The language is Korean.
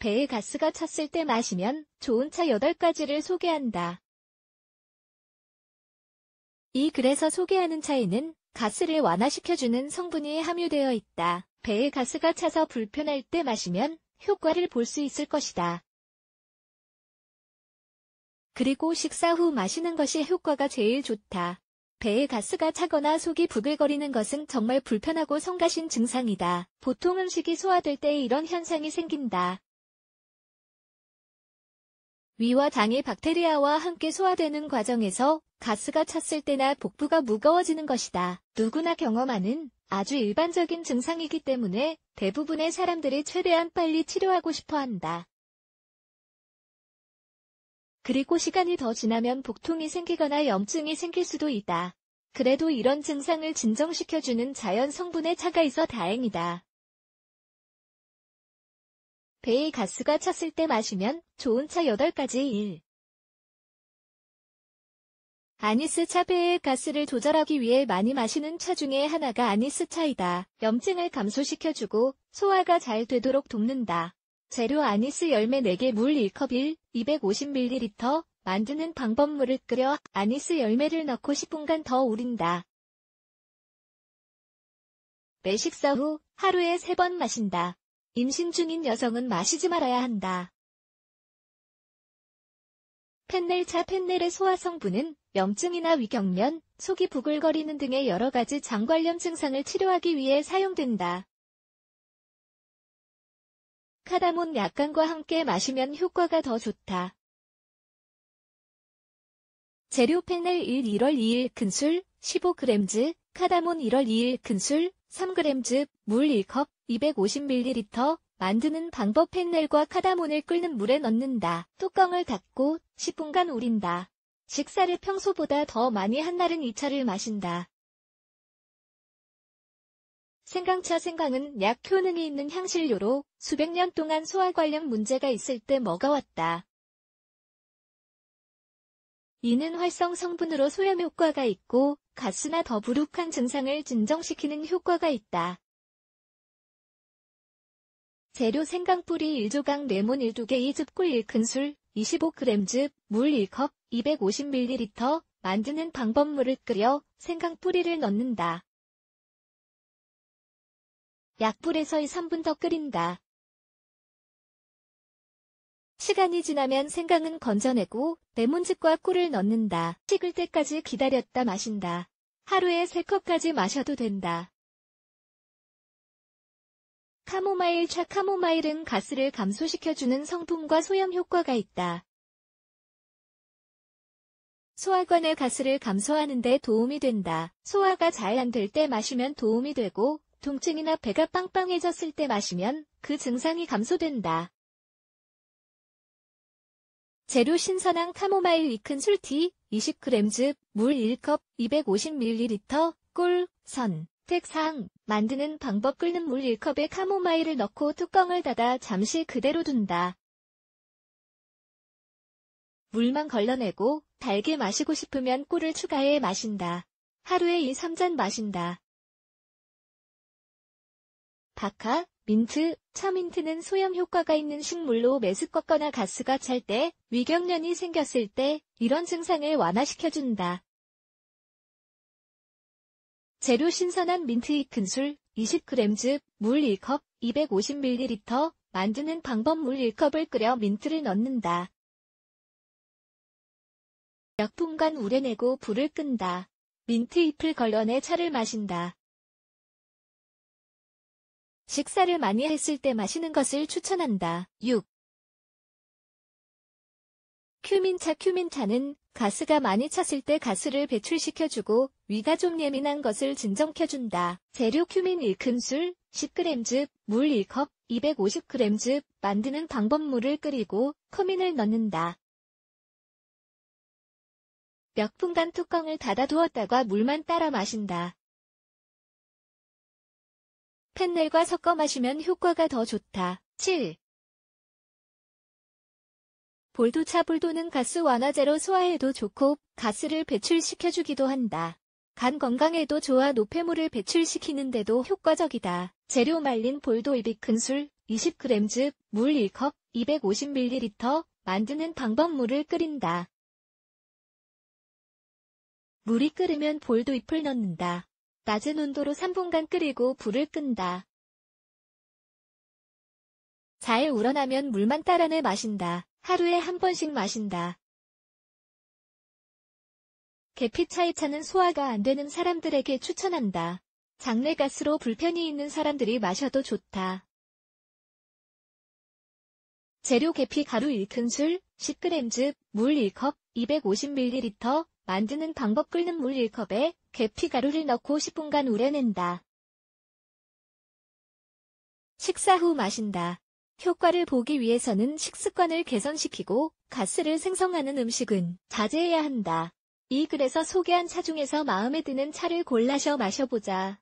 배에 가스가 찼을 때 마시면 좋은 차 8가지를 소개한다. 이 글에서 소개하는 차에는 가스를 완화시켜주는 성분이 함유되어 있다. 배에 가스가 차서 불편할 때 마시면 효과를 볼 수 있을 것이다. 그리고 식사 후 마시는 것이 효과가 제일 좋다. 배에 가스가 차거나 속이 부글거리는 것은 정말 불편하고 성가신 증상이다. 보통 음식이 소화될 때 이런 현상이 생긴다. 위와 당이 박테리아와 함께 소화되는 과정에서 가스가 찼을 때나 복부가 무거워지는 것이다. 누구나 경험하는 아주 일반적인 증상이기 때문에 대부분의 사람들이 최대한 빨리 치료하고 싶어 한다. 그리고 시간이 더 지나면 복통이 생기거나 염증이 생길 수도 있다. 그래도 이런 증상을 진정시켜주는 자연 성분의 차가 있어 다행이다. 배에 가스가 찼을 때 마시면 좋은 차 8가지 1. 아니스 차 배의 가스를 조절하기 위해 많이 마시는 차 중에 하나가 아니스 차이다. 염증을 감소시켜주고 소화가 잘 되도록 돕는다. 재료 아니스 열매 4개 물 1컵 1, 250ml, 만드는 방법 물을 끓여 아니스 열매를 넣고 10분간 더 우린다. 매 식사 후 하루에 3번 마신다. 임신 중인 여성은 마시지 말아야 한다. 펜넬차 펜넬의 소화 성분은 염증이나 위경련, 속이 부글거리는 등의 여러 가지 장 관련 증상을 치료하기 위해 사용된다. 카다몬 약간과 함께 마시면 효과가 더 좋다. 재료 펜넬 1 1월 2일 큰술 15g 즈 카다몬 1월 2일 큰술 3g 즙물 1컵 250ml 만드는 방법 펜넬과 카다몬을 끓는 물에 넣는다. 뚜껑을 닫고 10분간 우린다. 식사를 평소보다 더 많이 한 날은 2차를 마신다. 생강차 생강은 약 효능이 있는 향신료로 수백 년 동안 소화 관련 문제가 있을 때 먹어왔다. 이는 활성 성분으로 소염 효과가 있고 가스나 더부룩한 증상을 진정시키는 효과가 있다. 재료 생강뿌리 1조각 레몬 1두개 2즙꿀 1큰술 25g 즙, 물 1컵, 250ml 만드는 방법물을 끓여 생강뿌리를 넣는다. 약불에서 2, 3분 더 끓인다. 시간이 지나면 생강은 건져내고 레몬즙과 꿀을 넣는다. 식을 때까지 기다렸다 마신다. 하루에 3컵까지 마셔도 된다. 카모마일 차 카모마일은 가스를 감소시켜주는 성분과 소염 효과가 있다. 소화관의 가스를 감소하는 데 도움이 된다. 소화가 잘 안 될 때 마시면 도움이 되고, 통증이나 배가 빵빵해졌을 때 마시면 그 증상이 감소된다. 재료 신선한 카모마일 위큰 술티 20g 즙 물 1컵 250ml 꿀, 선, 택상 만드는 방법 끓는 물 1컵에 카모마일을 넣고 뚜껑을 닫아 잠시 그대로 둔다. 물만 걸러내고 달게 마시고 싶으면 꿀을 추가해 마신다. 하루에 2, 3잔 마신다. 박하, 민트, 차민트는 소염 효과가 있는 식물로 메스껍거나 가스가 찰 때, 위경련이 생겼을 때 이런 증상을 완화시켜준다. 재료 신선한 민트잎 큰술 20g 즙, 물 1컵, 250ml, 만드는 방법 물 1컵을 끓여 민트를 넣는다. 약품간 우려내고 불을 끈다. 민트잎을 걸러내 차를 마신다. 식사를 많이 했을 때 마시는 것을 추천한다. 6. 큐민차 큐민차는 가스가 많이 찼을 때 가스를 배출시켜주고 위가 좀 예민한 것을 진정켜준다. 재료 큐민 1큰술, 10g 즙, 물 1컵, 250g 즙, 만드는 방법 물을 끓이고 커민을 넣는다. 몇 분간 뚜껑을 닫아두었다가 물만 따라 마신다. 펜넬과 섞어 마시면 효과가 더 좋다. 7. 볼도차 볼도는 가스 완화제로 소화에도 좋고 가스를 배출시켜주기도 한다. 간 건강에도 좋아 노폐물을 배출시키는데도 효과적이다. 재료 말린 볼도 이빅 큰술 20g 즙물 1컵 250ml 만드는 방법물을 끓인다. 물이 끓으면 볼도 잎을 넣는다. 낮은 온도로 3분간 끓이고 불을 끈다. 잘 우러나면 물만 따라내 마신다. 하루에 한 번씩 마신다. 계피차에 차는 소화가 안 되는 사람들에게 추천한다. 장내가스로 불편이 있는 사람들이 마셔도 좋다. 재료 계피 가루 1큰술, 10g 즙, 물 1컵, 250ml, 만드는 방법 끓는 물 1컵에 계피 가루를 넣고 10분간 우려낸다. 식사 후 마신다. 효과를 보기 위해서는 식습관을 개선시키고 가스를 생성하는 음식은 자제해야 한다. 이 글에서 소개한 차 중에서 마음에 드는 차를 골라서 마셔보자.